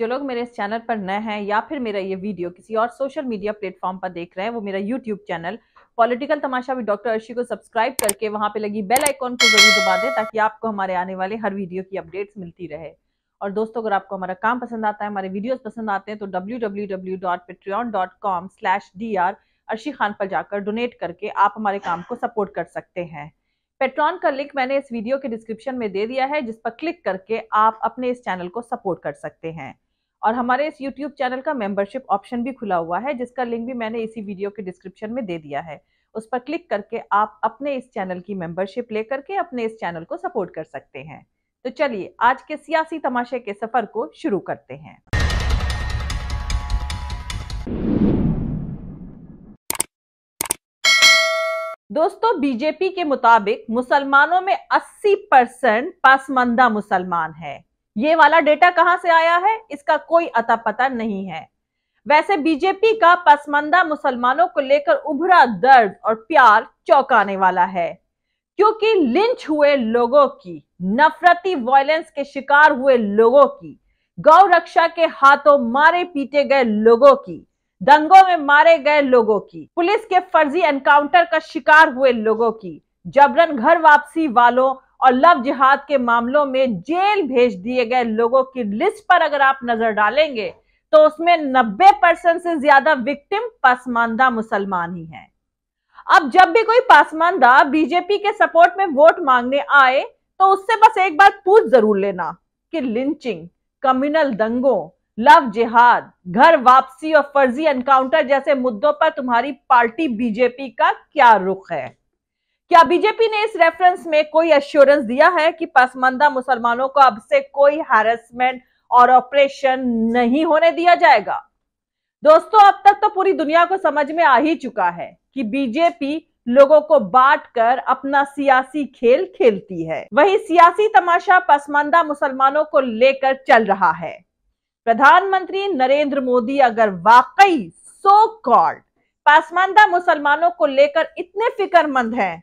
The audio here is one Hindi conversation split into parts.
जो लोग मेरे इस चैनल पर नए हैं या फिर मेरा ये वीडियो किसी और सोशल मीडिया प्लेटफॉर्म पर देख रहे हैं वो मेरा यूट्यूब चैनल पॉलिटिकल तमाशा भी डॉक्टर अर्शी को सब्सक्राइब करके वहाँ पे लगी बेल आइकॉन को जरूर दबा दें ताकि आपको हमारे आने वाले हर वीडियो की अपडेट्स मिलती रहे और दोस्तों अगर आपको हमारा काम पसंद आता है हमारे वीडियोस पसंद आते हैं तो डब्ल्यू खान पर जाकर डोनेट करके आप हमारे काम को सपोर्ट कर सकते हैं पेट्रॉन का लिंक मैंने इस वीडियो के डिस्क्रिप्शन में दे दिया है जिस पर क्लिक करके आप अपने इस चैनल को सपोर्ट कर सकते हैं और हमारे इस यूट्यूब चैनल का मेंबरशिप ऑप्शन भी खुला हुआ है जिसका लिंक भी मैंने इसी वीडियो के डिस्क्रिप्शन में दे दिया है उस पर क्लिक करके आप अपने इस चैनल की मेंबरशिप लेकर के अपने इस चैनल को सपोर्ट कर सकते हैं तो चलिए आज के सियासी तमाशे के सफर को शुरू करते हैं दोस्तों बीजेपी के मुताबिक मुसलमानों में 80 परसेंट पसमंदा मुसलमान है ये वाला डेटा कहां से आया है इसका कोई अता पता नहीं है वैसे बीजेपी का पसमंदा मुसलमानों को लेकर उभरा दर्द और प्यार चौंकाने वाला है क्योंकि लिंच हुए लोगों की नफरती वायलेंस के शिकार हुए लोगों की गौ रक्षा के हाथों मारे पीटे गए लोगों की दंगों में मारे गए लोगों की पुलिस के फर्जी एनकाउंटर का शिकार हुए लोगों की जबरन घर वापसी वालों और लव जिहाद के मामलों में जेल भेज दिए गए लोगों की लिस्ट पर अगर आप नजर डालेंगे तो उसमें 90 परसेंट से ज्यादा विक्टिम पासमानदा मुसलमान ही हैं अब जब भी कोई पासमानदा बीजेपी के सपोर्ट में वोट मांगने आए तो उससे बस एक बार पूछ जरूर लेना कि लिंचिंग कम्युनल दंगों लव जिहाद घर वापसी और फर्जी एनकाउंटर जैसे मुद्दों पर तुम्हारी पार्टी बीजेपी का क्या रुख है क्या बीजेपी ने इस रेफरेंस में कोई अश्योरेंस दिया है कि पसमानदा मुसलमानों को अब से कोई हैरेसमेंट और ऑपरेशन नहीं होने दिया जाएगा दोस्तों अब तक तो पूरी दुनिया को समझ में आ ही चुका है कि बीजेपी लोगों को बांट कर अपना सियासी खेल खेलती है वही सियासी तमाशा पसमानदा मुसलमानों को लेकर चल रहा है प्रधानमंत्री नरेंद्र मोदी अगर वाकई सो कॉल्ड पासमानदा मुसलमानों को लेकर इतने फिक्रमंद हैं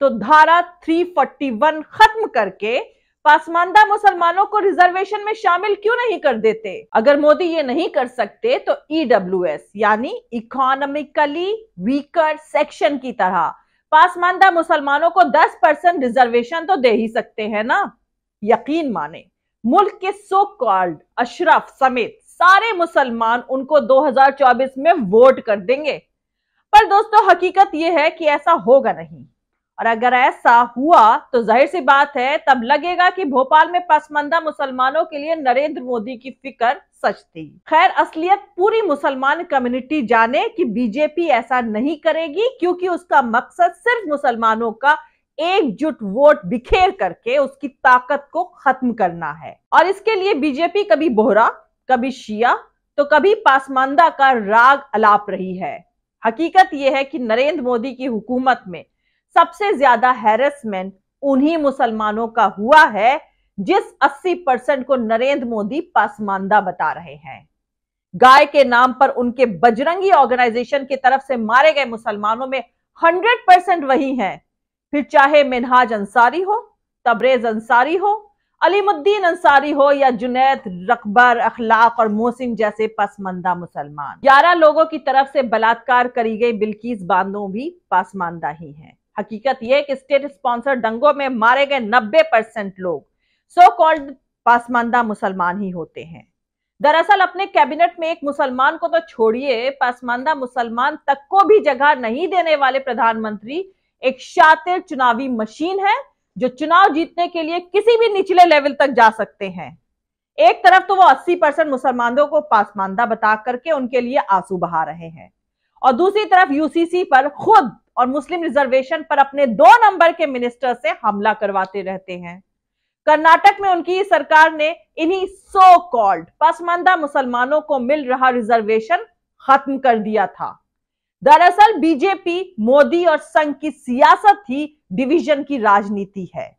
तो धारा 341 खत्म करके पासमानदा मुसलमानों को रिजर्वेशन में शामिल क्यों नहीं कर देते अगर मोदी ये नहीं कर सकते तो ईडब्ल्यू e यानी इकोनॉमिकली वीकर सेक्शन की तरह पासमानदा मुसलमानों को 10 परसेंट रिजर्वेशन तो दे ही सकते हैं ना यकीन माने मुल्क के सो कॉल्ड अशरफ समेत सारे मुसलमान उनको 2024 में वोट कर देंगे पर दोस्तों हकीकत यह है कि ऐसा होगा नहीं और अगर ऐसा हुआ तो जाहिर सी बात है तब लगेगा कि भोपाल में पसमंदा मुसलमानों के लिए नरेंद्र मोदी की फिक्र सच थी खैर असलियत पूरी मुसलमान कम्युनिटी जाने कि बीजेपी ऐसा नहीं करेगी क्योंकि उसका मकसद सिर्फ मुसलमानों का एकजुट वोट बिखेर करके उसकी ताकत को खत्म करना है और इसके लिए बीजेपी कभी बोहरा कभी शिया तो कभी पासमानदा का राग अलाप रही है हकीकत यह है कि नरेंद्र मोदी की हुकूमत में सबसे ज्यादा हैरेसमेंट उन्हीं मुसलमानों का हुआ है जिस 80 परसेंट को नरेंद्र मोदी पासमानदा बता रहे हैं गाय के नाम पर उनके बजरंगी ऑर्गेनाइजेशन की तरफ से मारे गए मुसलमानों में 100 परसेंट वही हैं फिर चाहे मिनहाज अंसारी हो तबरेज अंसारी हो अलीमुद्दीन अंसारी हो या जुनैद रकबर अखलाक और मोहसिन जैसे पसमानदा मुसलमान ग्यारह लोगों की तरफ से बलात्कार करी गई बिल्कीस बांदों भी पासमानदा ही हैं हकीकत यह कि स्टेट स्पॉन्सर दंगों में मारे गए 90 परसेंट लोग सो कॉल्ड पासमानदा मुसलमान ही होते हैं दरअसल अपने कैबिनेट में एक मुसलमान को तो छोड़िए पासमानदा मुसलमान तक को भी जगह नहीं देने वाले प्रधानमंत्री एक शातिर चुनावी मशीन है जो चुनाव जीतने के लिए किसी भी निचले लेवल तक जा सकते हैं एक तरफ तो वो 80 परसेंट मुसलमानों को पासमानदा बता करके उनके लिए आंसू बहा रहे हैं और दूसरी तरफ यूसीसी पर खुद और मुस्लिम रिजर्वेशन पर अपने दो नंबर के मिनिस्टर से हमला करवाते रहते हैं कर्नाटक में उनकी सरकार ने इन्हीं सो कॉल्ड पसमानदा मुसलमानों को मिल रहा रिजर्वेशन खत्म कर दिया था दरअसल बीजेपी मोदी और संघ की सियासत ही डिवीजन की राजनीति है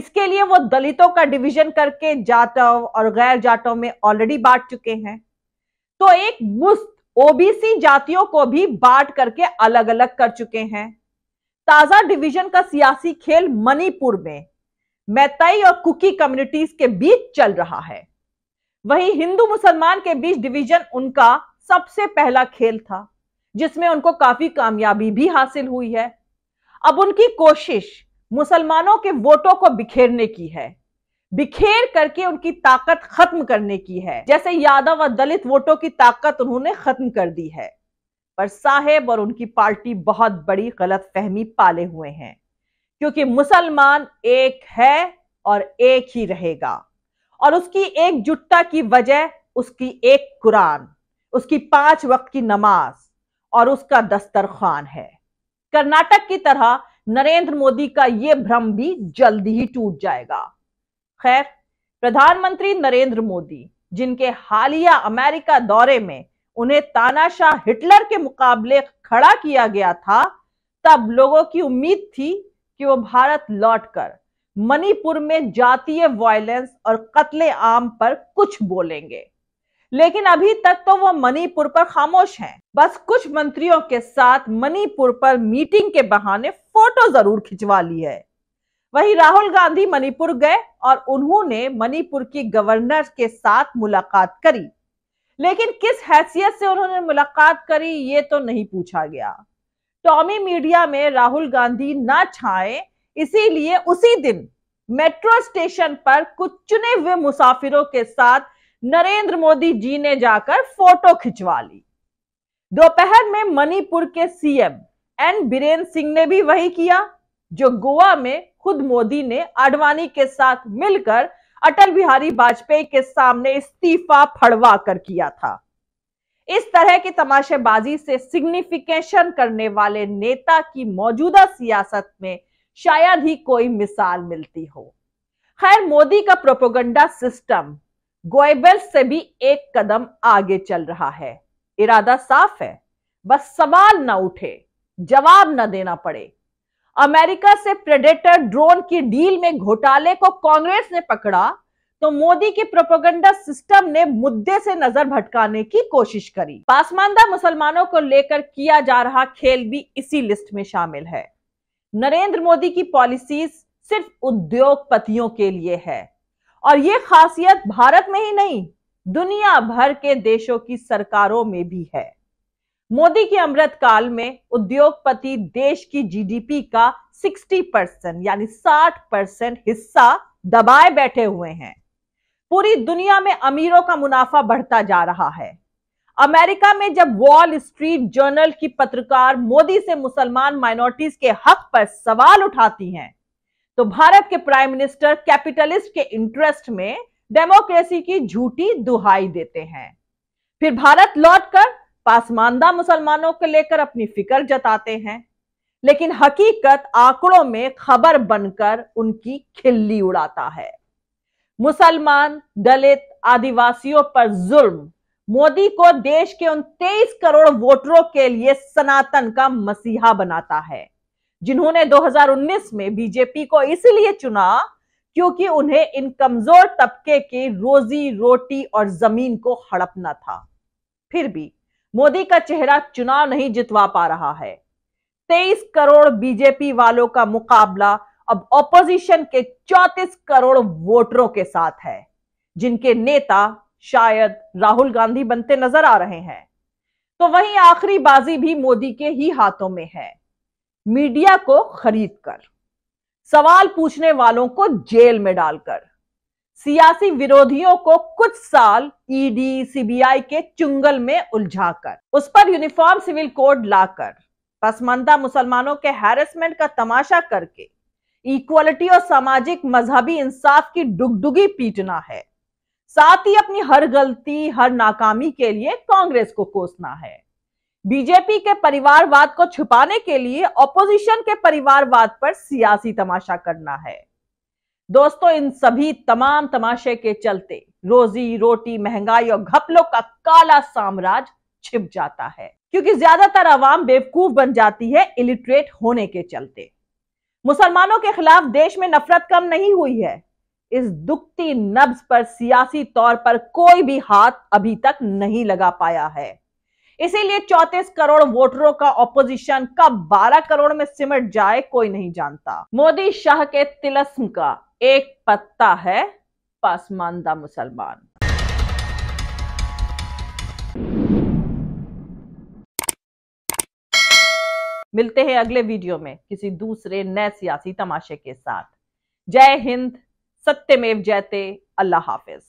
इसके लिए वो दलितों का डिवीजन करके जाटव और गैर जाटव में ऑलरेडी बांट चुके हैं तो एक मुस्त ओबीसी जातियों को भी बांट करके अलग अलग कर चुके हैं ताजा डिवीजन का सियासी खेल मणिपुर में मैताई और कुकी कम्युनिटीज के बीच चल रहा है वही हिंदू मुसलमान के बीच डिवीजन उनका सबसे पहला खेल था जिसमें उनको काफी कामयाबी भी हासिल हुई है अब उनकी कोशिश मुसलमानों के वोटों को बिखेरने की है बिखेर करके उनकी ताकत खत्म करने की है जैसे यादव और दलित वोटों की ताकत उन्होंने खत्म कर दी है पर साहेब और उनकी पार्टी बहुत बड़ी गलत फहमी पाले हुए हैं क्योंकि मुसलमान एक है और एक ही रहेगा और उसकी एकजुटता की वजह उसकी एक कुरान उसकी पांच वक्त की नमाज और उसका दस्तरखान है कर्नाटक की तरह नरेंद्र मोदी का यह भ्रम भी जल्दी ही टूट जाएगा खैर प्रधानमंत्री नरेंद्र मोदी जिनके हालिया अमेरिका दौरे में उन्हें तानाशाह हिटलर के मुकाबले खड़ा किया गया था तब लोगों की उम्मीद थी कि वो भारत लौटकर मणिपुर में जातीय वायलेंस और कत्ले आम पर कुछ बोलेंगे लेकिन अभी तक तो वो मणिपुर पर खामोश हैं। बस कुछ मंत्रियों के साथ मणिपुर पर मीटिंग के बहाने फोटो जरूर खिंचवा ली है वहीं राहुल गांधी मणिपुर गए और उन्होंने मणिपुर की गवर्नर के साथ मुलाकात करी लेकिन किस हैसियत से उन्होंने मुलाकात करी ये तो नहीं पूछा गया टॉमी मीडिया में राहुल गांधी ना छाए इसीलिए उसी दिन मेट्रो स्टेशन पर कुछ चुने हुए मुसाफिरों के साथ नरेंद्र मोदी जी ने जाकर फोटो खिंचवा ली दोपहर में मणिपुर के सीएम एन बीरेन सिंह ने भी वही किया जो गोवा में खुद मोदी ने आडवाणी के साथ मिलकर अटल बिहारी वाजपेयी के सामने इस्तीफा फड़वा कर किया था इस तरह की तमाशेबाजी से सिग्निफिकेशन करने वाले नेता की मौजूदा सियासत में शायद ही कोई मिसाल मिलती हो खैर मोदी का प्रोपोगंडा सिस्टम गोयबल से भी एक कदम आगे चल रहा है इरादा साफ है बस सवाल ना उठे जवाब ना देना पड़े अमेरिका से प्रेडेटर ड्रोन की डील में घोटाले को कांग्रेस ने पकड़ा तो मोदी के प्रोपोगंडा सिस्टम ने मुद्दे से नजर भटकाने की कोशिश करी पासमानदा मुसलमानों को लेकर किया जा रहा खेल भी इसी लिस्ट में शामिल है नरेंद्र मोदी की पॉलिसीज सिर्फ उद्योगपतियों के लिए है और ये खासियत भारत में ही नहीं दुनिया भर के देशों की सरकारों में भी है मोदी के अमृत काल में उद्योगपति देश की जीडीपी का 60 परसेंट यानी 60 परसेंट हिस्सा दबाए बैठे हुए हैं पूरी दुनिया में अमीरों का मुनाफा बढ़ता जा रहा है अमेरिका में जब वॉल स्ट्रीट जर्नल की पत्रकार मोदी से मुसलमान माइनॉरिटीज के हक पर सवाल उठाती हैं तो भारत के प्राइम मिनिस्टर कैपिटलिस्ट के इंटरेस्ट में डेमोक्रेसी की झूठी दुहाई देते हैं फिर भारत लौटकर पासमानदा मुसलमानों को लेकर अपनी फिक्र जताते हैं लेकिन हकीकत आंकड़ों में खबर बनकर उनकी खिल्ली उड़ाता है मुसलमान दलित आदिवासियों पर जुल्म मोदी को देश के उन तेईस करोड़ वोटरों के लिए सनातन का मसीहा बनाता है जिन्होंने 2019 में बीजेपी को इसलिए चुना क्योंकि उन्हें इन कमजोर तबके की रोजी रोटी और जमीन को हड़पना था फिर भी मोदी का चेहरा चुनाव नहीं जितवा पा रहा है तेईस करोड़ बीजेपी वालों का मुकाबला अब ऑपोजिशन के चौतीस करोड़ वोटरों के साथ है जिनके नेता शायद राहुल गांधी बनते नजर आ रहे हैं तो वहीं आखिरी बाजी भी मोदी के ही हाथों में है मीडिया को खरीद कर सवाल पूछने वालों को जेल में डालकर सियासी विरोधियों को कुछ साल ईडी e सीबीआई के चुंगल में उलझाकर उस पर यूनिफॉर्म सिविल कोड लाकर पसमंदा मुसलमानों के हैरेसमेंट का तमाशा करके इक्वलिटी और सामाजिक मजहबी इंसाफ की डुगडुगी पीटना है साथ ही अपनी हर गलती हर नाकामी के लिए कांग्रेस को कोसना है बीजेपी के परिवारवाद को छुपाने के लिए ऑपोजिशन के परिवारवाद पर सियासी तमाशा करना है दोस्तों इन सभी तमाम तमाशे के चलते रोजी रोटी महंगाई और घपलों का काला साम्राज्य छिप जाता है क्योंकि ज्यादातर आवाम बेवकूफ बन जाती है इलिटरेट होने के चलते मुसलमानों के खिलाफ देश में नफरत कम नहीं हुई है इस दुखती नब्ज पर सियासी तौर पर कोई भी हाथ अभी तक नहीं लगा पाया है इसीलिए चौतीस करोड़ वोटरों का ऑपोजिशन कब 12 करोड़ में सिमट जाए कोई नहीं जानता मोदी शाह के तिलस्म का एक पत्ता है पासमानदा मुसलमान मिलते हैं अगले वीडियो में किसी दूसरे नए सियासी तमाशे के साथ जय हिंद सत्यमेव जयते अल्लाह हाफिज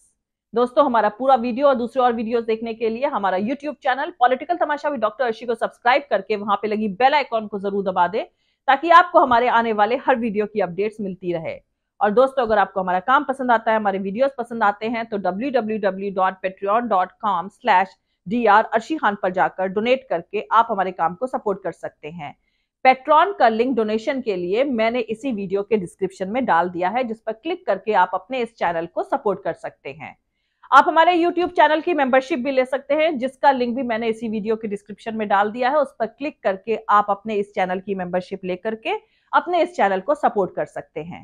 दोस्तों हमारा पूरा वीडियो और दूसरे और वीडियोस देखने के लिए हमारा यूट्यूब चैनल पॉलिटिकल तमाशा भी डॉक्टर अर्शी को सब्सक्राइब करके वहां पे लगी बेल आइकॉन को जरूर दबा दें ताकि आपको हमारे आने वाले हर वीडियो की अपडेट्स मिलती रहे और दोस्तों अगर आपको हमारा काम पसंद आता है हमारे वीडियोस पसंद आते हैं तो www.patreon.com slash अर्शी पर जाकर डोनेट करके आप हमारे काम को सपोर्ट कर सकते हैं पेट्रॉन का लिंक डोनेशन के लिए मैंने इसी वीडियो के डिस्क्रिप्शन में डाल दिया है जिस पर क्लिक करके आप अपने इस चैनल को सपोर्ट कर सकते हैं आप हमारे यूट्यूब चैनल की मेंबरशिप भी ले सकते हैं जिसका लिंक भी मैंने इसी वीडियो के डिस्क्रिप्शन में डाल दिया है उस पर क्लिक करके आप अपने इस चैनल की मेंबरशिप लेकर के अपने इस चैनल को सपोर्ट कर सकते हैं